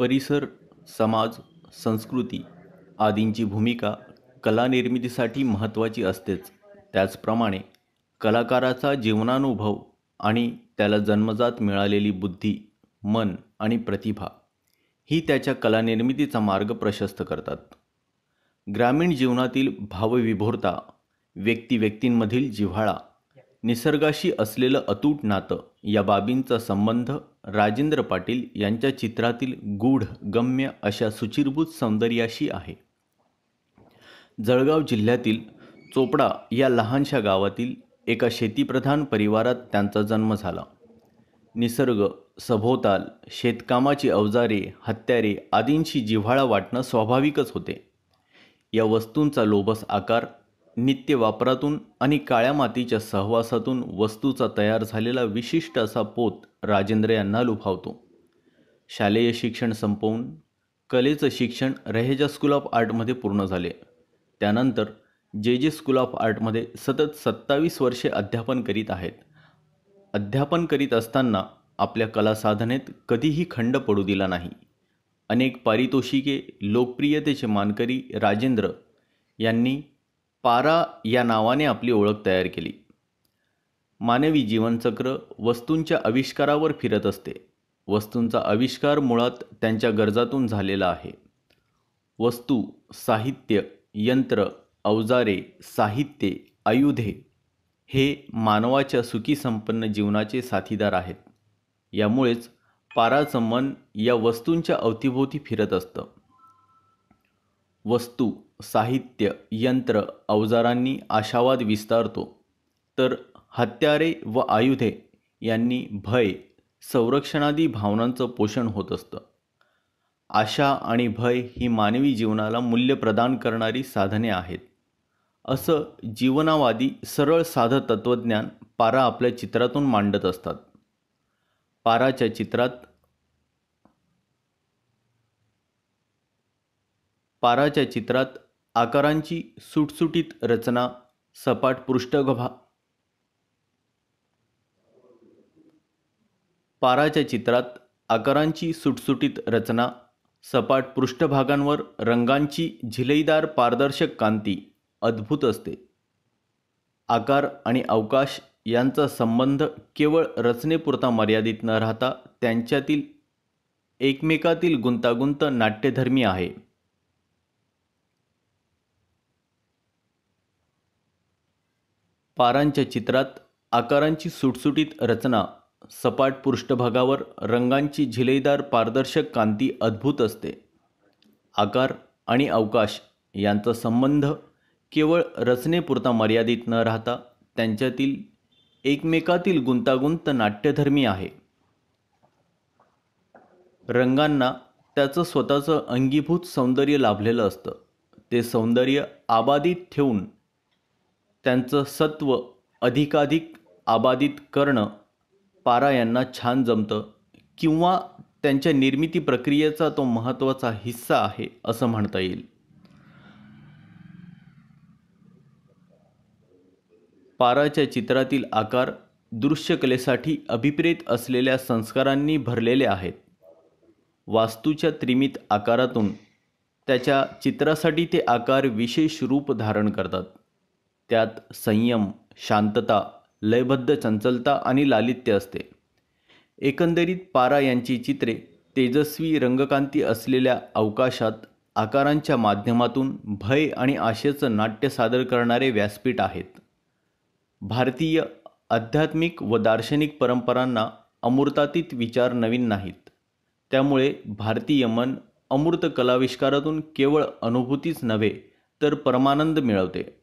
परिसर समाज संस्कृती आदींची भूमिका कला निर्मितीसाठी महत्त्वाची असतेच त्याचप्रमाणे कलाकाराचा जीवनानुभव आणि त्याला जन्मजात मिळालेली बुद्धी मन आणि प्रतिभा ही त्याच्या कलानिर्मितीचा मार्ग प्रशस्त करतात ग्रामीण जीवनातील भावविभोरता व्यक्ती व्यक्तींमधील जिव्हाळा निसर्गाशी असलेलं अतूट नातं या बाबींचा संबंध राजेंद्र पाटील यांच्या चित्रातील गूढ गम्य अशा सुचिरभूत सौंदर्याशी आहे जळगाव जिल्ह्यातील चोपडा या लहानशा गावातील एका शेतीप्रधान परिवारात त्यांचा जन्म झाला निसर्ग सभोवताल शेतकामाची अवजारे हत्यारे आदींशी जिव्हाळा वाटणं स्वाभाविकच होते या वस्तूंचा लोभस आकार नित्य वापरातून आणि काळ्या मातीच्या सहवासातून वस्तूचा तयार झालेला विशिष्ट असा पोत राजेंद्र यांना लुभावतो शालेय शिक्षण संपवून कलेचं शिक्षण रहेजा स्कूल ऑफ आर्टमध्ये पूर्ण झाले त्यानंतर जे जे स्कूल ऑफ आर्टमध्ये सतत सत्तावीस वर्षे अध्यापन करीत आहेत अध्यापन करीत असताना आपल्या कला साधनेत कधीही खंड पडू दिला नाही अनेक पारितोषिके लोकप्रियतेचे मानकरी राजेंद्र यांनी पारा या नावाने आपली ओळख तयार केली मानवी जीवनचक्र वस्तूंच्या आविष्कारावर फिरत असते वस्तूंचा आविष्कार मुळात त्यांच्या गरजातून झालेला आहे वस्तू साहित्य यंत्र अवजारे साहित्ये आयुधे हे मानवाच्या सुखी संपन्न जीवनाचे साथीदार आहेत यामुळेच पाराचं मन या वस्तूंच्या अवतीभोवती फिरत असतं वस्तू साहित्य यंत्र अवजारांनी आशावाद विस्तारतो तर हत्यारे व आयुधे यांनी भय संरक्षणादी भावनांचं पोषण होत असतं आशा आणि भय ही मानवी जीवनाला मूल्य प्रदान करणारी साधने आहेत असं जीवनावादी सरळ साधं तत्त्वज्ञान पारा आपल्या चित्रातून मांडत असतात पाराच्या चित्रात पाराच्या चित्रात आकारांची सुटसुटीत रचना सपाट पृष्ठगभा पाराच्या चित्रात आकारांची सुटसुटीत रचना सपाट पृष्ठभागांवर रंगांची झिलईदार पारदर्शक कांती अद्भुत असते आकार आणि अवकाश यांचा संबंध केवळ रचनेपुरता मर्यादित न राहता त्यांच्यातील एकमेकातील गुंतागुंत नाट्यधर्मी आहे पारांच्या चित्रात आकारांची सुटसुटीत रचना सपाट पृष्ठभागावर रंगांची झिलेदार पारदर्शक कांती अद्भुत असते आकार आणि अवकाश यांचा संबंध केवळ रचनेपुरता मर्यादित न राहता त्यांच्यातील एकमेकातील गुंतागुंत नाट्यधर्मी आहे रंगांना त्याचं स्वतःचं अंगीभूत सौंदर्य लाभलेलं असतं ते सौंदर्य आबाधित ठेवून त्यांचं सत्व अधिकाधिक आबाधित करणं पारा यांना छान जमतं किंवा त्यांच्या निर्मिती प्रक्रियेचा तो महत्त्वाचा हिस्सा आहे असं म्हणता येईल पाराच्या चित्रातील आकार दृश्यकलेसाठी अभिप्रेत असलेल्या संस्कारांनी भरलेले आहेत वास्तूच्या त्रिमित आकारातून त्याच्या चित्रासाठी ते आकार विशेष रूप धारण करतात त्यात संयम शांतता लयबद्ध चंचलता आणि लालित्य असते एकंदरीत पारा यांची चित्रे तेजस्वी रंगकांती असलेल्या अवकाशात आकारांच्या माध्यमातून भय आणि आशेचं नाट्य सादर करणारे व्यासपीठ आहेत भारतीय आध्यात्मिक व दार्शनिक परंपरांना अमृतातीत विचार नवीन नाहीत त्यामुळे भारतीय मन अमृत कलाविष्कारातून केवळ अनुभूतीच नव्हे तर परमानंद मिळवते